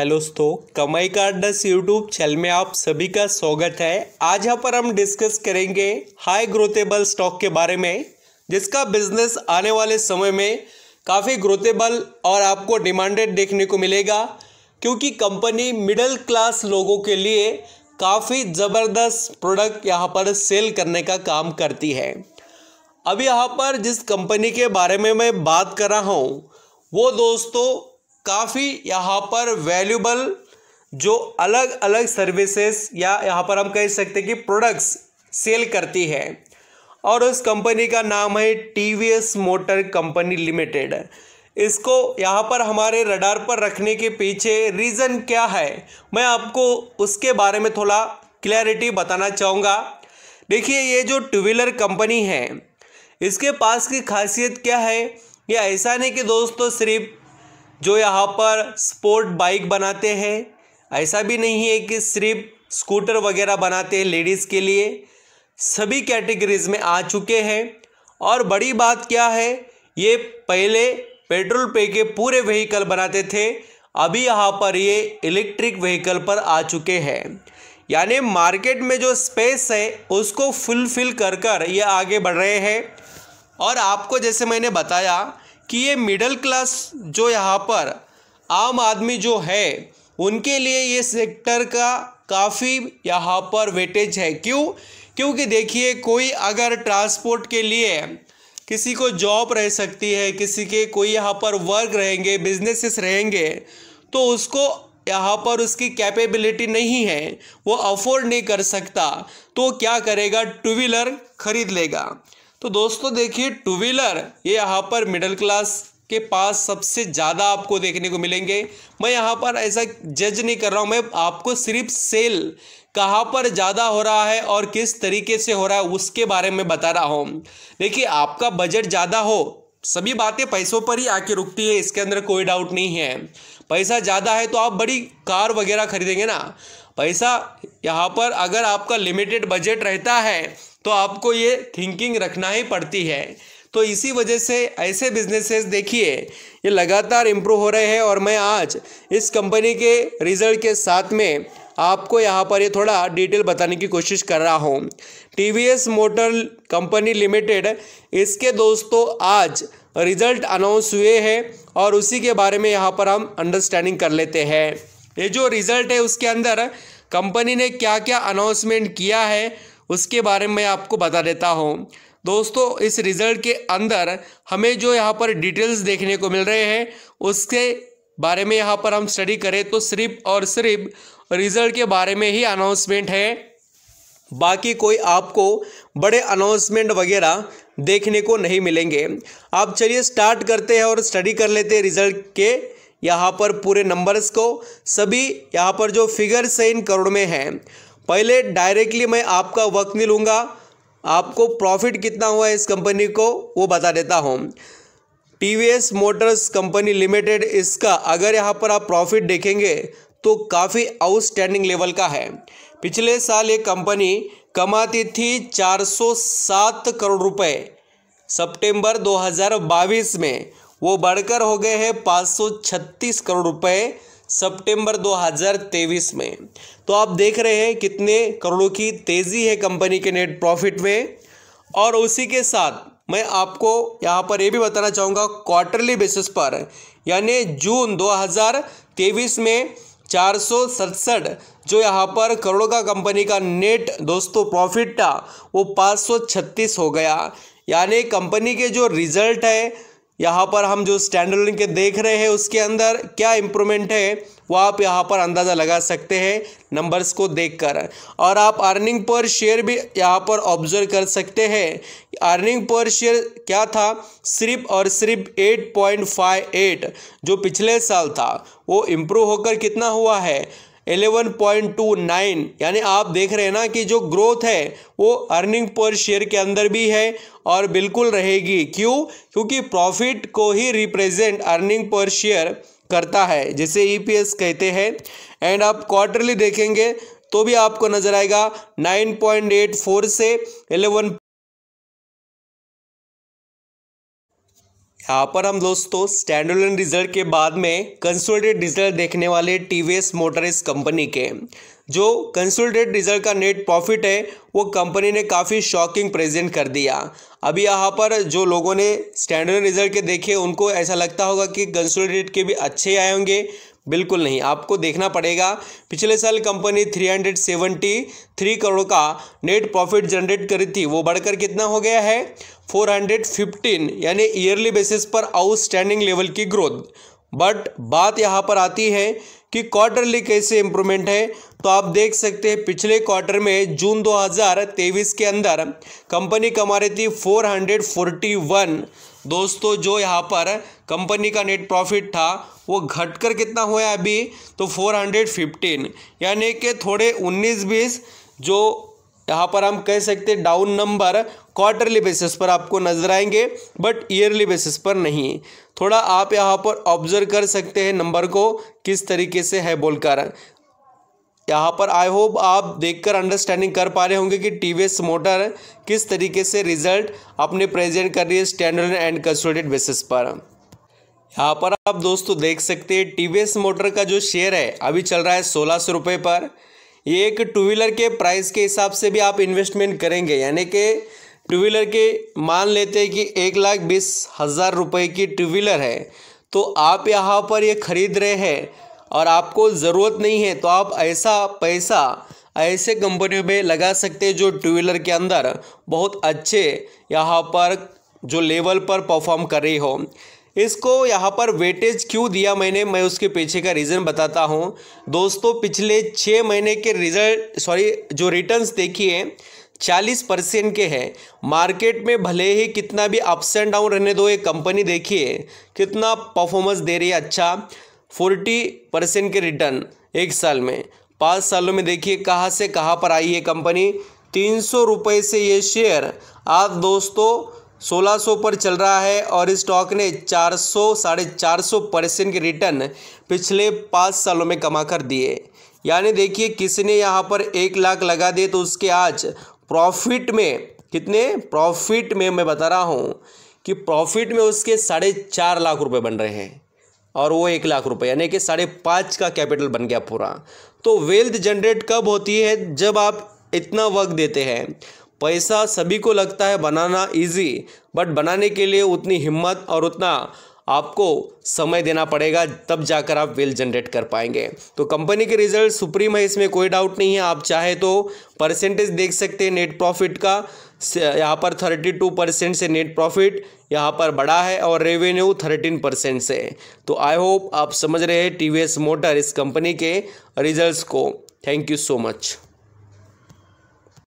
hello दोस्तों कमाई का अड्डस यूट्यूब चैनल में आप सभी का स्वागत है आज यहाँ पर हम डिस्कस करेंगे हाई ग्रोथेबल स्टॉक के बारे में जिसका बिजनेस आने वाले समय में काफ़ी ग्रोथेबल और आपको डिमांडेड देखने को मिलेगा क्योंकि कंपनी मिडिल क्लास लोगों के लिए काफ़ी ज़बरदस्त प्रोडक्ट यहाँ पर सेल करने का काम करती है अब यहाँ पर जिस कंपनी के बारे में मैं बात कर रहा हूँ वो दोस्तों काफ़ी यहाँ पर वैल्यूबल जो अलग अलग सर्विसेज या यहाँ पर हम कह सकते हैं कि प्रोडक्ट्स सेल करती है और उस कंपनी का नाम है T V S motor company limited इसको यहाँ पर हमारे रडार पर रखने के पीछे रीज़न क्या है मैं आपको उसके बारे में थोड़ा क्लैरिटी बताना चाहूँगा देखिए ये जो टू व्हीलर कंपनी है इसके पास की खासियत क्या है ये ऐसा नहीं कि दोस्तों सिर्फ जो यहाँ पर स्पोर्ट बाइक बनाते हैं ऐसा भी नहीं है कि सिर्फ स्कूटर वगैरह बनाते हैं लेडीज़ के लिए सभी कैटेगरीज में आ चुके हैं और बड़ी बात क्या है ये पहले पेट्रोल पे के पूरे व्हीकल बनाते थे अभी यहाँ पर ये इलेक्ट्रिक व्हीकल पर आ चुके हैं यानी मार्केट में जो स्पेस है उसको फुलफिल कर कर ये आगे बढ़ रहे हैं और आपको जैसे मैंने बताया कि ये मिडिल क्लास जो यहाँ पर आम आदमी जो है उनके लिए ये सेक्टर का काफ़ी यहाँ पर वेटेज है क्यों क्योंकि देखिए कोई अगर ट्रांसपोर्ट के लिए किसी को जॉब रह सकती है किसी के कोई यहाँ पर वर्क रहेंगे बिजनेसेस रहेंगे तो उसको यहाँ पर उसकी कैपेबिलिटी नहीं है वो अफोर्ड नहीं कर सकता तो क्या करेगा टू व्हीलर खरीद लेगा तो दोस्तों देखिए टू व्हीलर ये यहाँ पर मिडिल क्लास के पास सबसे ज़्यादा आपको देखने को मिलेंगे मैं यहाँ पर ऐसा जज नहीं कर रहा हूँ मैं आपको सिर्फ सेल कहाँ पर ज़्यादा हो रहा है और किस तरीके से हो रहा है उसके बारे में बता रहा हूँ देखिए आपका बजट ज़्यादा हो सभी बातें पैसों पर ही आके रुकती है इसके अंदर कोई डाउट नहीं है पैसा ज़्यादा है तो आप बड़ी कार वगैरह खरीदेंगे ना पैसा यहाँ पर अगर आपका लिमिटेड बजट रहता है तो आपको ये थिंकिंग रखना ही पड़ती है तो इसी वजह से ऐसे बिजनेसेस देखिए ये लगातार इम्प्रूव हो रहे हैं और मैं आज इस कंपनी के रिजल्ट के साथ में आपको यहाँ पर ये यह थोड़ा डिटेल बताने की कोशिश कर रहा हूँ T V S motor company limited इसके दोस्तों आज रिजल्ट अनाउंस हुए हैं और उसी के बारे में यहाँ पर हम अंडरस्टैंडिंग कर लेते हैं ये जो रिज़ल्ट है उसके अंदर कंपनी ने क्या क्या अनाउंसमेंट किया है उसके बारे में आपको बता देता हूँ दोस्तों इस रिज़ल्ट के अंदर हमें जो यहाँ पर डिटेल्स देखने को मिल रहे हैं उसके बारे में यहाँ पर हम स्टडी करें तो सिर्फ और सिर्फ रिज़ल्ट के बारे में ही अनाउंसमेंट है बाकी कोई आपको बड़े अनाउंसमेंट वगैरह देखने को नहीं मिलेंगे आप चलिए स्टार्ट करते हैं और स्टडी कर लेते हैं रिज़ल्ट के यहाँ पर पूरे नंबर्स को सभी यहाँ पर जो फिगर्स हैं इन करोड़ में हैं पहले डायरेक्टली मैं आपका वक्त नहीं लूँगा आपको प्रॉफिट कितना हुआ है इस कंपनी को वो बता देता हूँ T V S motors company limited इसका अगर यहाँ पर आप प्रॉफिट देखेंगे तो काफ़ी आउटस्टैंडिंग लेवल का है पिछले साल ये कंपनी कमाती थी 407 करोड़ रुपए सितंबर 2022 में वो बढ़कर हो गए हैं 536 करोड़ रुपए सितंबर 2023 में तो आप देख रहे हैं कितने करोड़ों की तेज़ी है कंपनी के नेट प्रॉफिट में और उसी के साथ मैं आपको यहाँ पर ये भी बताना चाहूँगा क्वार्टरली बेसिस पर यानी जून 2023 में चार जो यहाँ पर करोड़ों का कंपनी का नेट दोस्तों प्रॉफिट था वो 536 हो गया यानी कंपनी के जो रिजल्ट है यहाँ पर हम जो स्टैंडर्ड के देख रहे हैं उसके अंदर क्या इम्प्रूवमेंट है वो आप यहाँ पर अंदाज़ा लगा सकते हैं नंबर्स को देखकर और आप अर्निंग पर शेयर भी यहाँ पर ऑब्जर्व कर सकते हैं अर्निंग पर शेयर क्या था सिर्फ और सिर्फ 8.58 जो पिछले साल था वो इम्प्रूव होकर कितना हुआ है 11.29 यानी आप देख रहे हैं ना कि जो ग्रोथ है वो अर्निंग पर शेयर के अंदर भी है और बिल्कुल रहेगी क्यों क्योंकि प्रॉफिट को ही रिप्रेजेंट अर्निंग पर शेयर करता है जैसे ईपीएस e कहते हैं एंड आप क्वार्टरली देखेंगे तो भी आपको नजर आएगा 9.84 से 11 यहाँ पर हम दोस्तों स्टैंडर्डन रिजल्ट के बाद में कंसोलिडेट रिजल्ट देखने वाले टीवीएस मोटर्स कंपनी के जो कंसोलिडेट रिजल्ट का नेट प्रॉफिट है वो कंपनी ने काफ़ी शॉकिंग प्रेजेंट कर दिया अभी यहाँ पर जो लोगों ने स्टैंडर्ड रिजल्ट के देखे उनको ऐसा लगता होगा कि कंसोलिडेट के भी अच्छे आए होंगे बिल्कुल नहीं आपको देखना पड़ेगा पिछले साल कंपनी 373 करोड़ का नेट प्रॉफिट जनरेट करी थी वो बढ़कर कितना हो गया है 415 यानी ईयरली बेसिस पर आउटस्टैंडिंग लेवल की ग्रोथ बट बात यहाँ पर आती है कि क्वार्टरली कैसे इंप्रूवमेंट है तो आप देख सकते हैं पिछले क्वार्टर में जून 2023 के अंदर कंपनी कमा रही थी 441 दोस्तों जो यहाँ पर कंपनी का नेट प्रॉफिट था वो घटकर कितना हुआ है अभी तो 415 यानी कि थोड़े 19 बीस जो यहाँ पर हम कह सकते हैं डाउन नंबर क्वार्टरली बेसिस पर आपको नजर आएंगे बट ईयरली बेसिस पर नहीं थोड़ा आप यहाँ पर ऑब्जर्व कर सकते हैं नंबर को किस तरीके से है बोलकर यहाँ पर आई होप आप देखकर अंडरस्टैंडिंग कर पा रहे होंगे कि टी मोटर किस तरीके से रिजल्ट अपने प्रेजेंट कर रही है स्टैंडर्ड एंड कंसोलिडेटेड बेसिस पर यहाँ पर आप दोस्तों देख सकते हैं टीवीएस मोटर का जो शेयर है अभी चल रहा है सोलह सौ रुपये पर ये एक टू व्हीलर के प्राइस के हिसाब से भी आप इन्वेस्टमेंट करेंगे यानी कि टू व्हीलर के मान लेते हैं कि एक लाख बीस हज़ार रुपये की टू व्हीलर है तो आप यहाँ पर ये ख़रीद रहे हैं और आपको ज़रूरत नहीं है तो आप ऐसा पैसा ऐसे कंपनियों में लगा सकते हैं जो टू व्हीलर के अंदर बहुत अच्छे यहाँ पर जो लेवल पर परफॉर्म कर रही हो इसको यहाँ पर वेटेज क्यों दिया मैंने मैं उसके पीछे का रीज़न बताता हूँ दोस्तों पिछले छः महीने के रिजल्ट सॉरी जो रिटर्न्स देखिए चालीस परसेंट के हैं मार्केट में भले ही कितना भी अप्स एंड डाउन रहने दो ये कंपनी देखिए कितना परफॉर्मेंस दे रही है अच्छा फोर्टी परसेंट के रिटर्न एक साल में पाँच सालों में देखिए कहाँ से कहाँ पर आई है कंपनी तीन सौ रुपये से ये शेयर आज दोस्तों 1600 पर चल रहा है और इस स्टॉक ने 400 साढ़े चार परसेंट के रिटर्न पिछले पाँच सालों में कमा कर दिए यानी देखिए किसी ने यहाँ पर एक लाख लगा दिए तो उसके आज प्रॉफिट में कितने प्रॉफिट में मैं बता रहा हूँ कि प्रॉफिट में उसके साढ़े चार लाख रुपए बन रहे हैं और वो एक लाख रुपए यानी कि साढ़े पाँच का कैपिटल बन गया पूरा तो वेल्थ जनरेट कब होती है जब आप इतना वक्त देते हैं पैसा सभी को लगता है बनाना इजी बट बनाने के लिए उतनी हिम्मत और उतना आपको समय देना पड़ेगा तब जाकर आप वेल जनरेट कर पाएंगे तो कंपनी के रिजल्ट सुप्रीम है इसमें कोई डाउट नहीं है आप चाहे तो परसेंटेज देख सकते हैं नेट प्रॉफिट का यहाँ पर थर्टी टू परसेंट से नेट प्रॉफिट यहाँ पर बड़ा है और रेवेन्यू थर्टीन परसेंट से तो आई होप आप समझ रहे हैं टी मोटर इस कंपनी के रिजल्ट को थैंक यू सो मच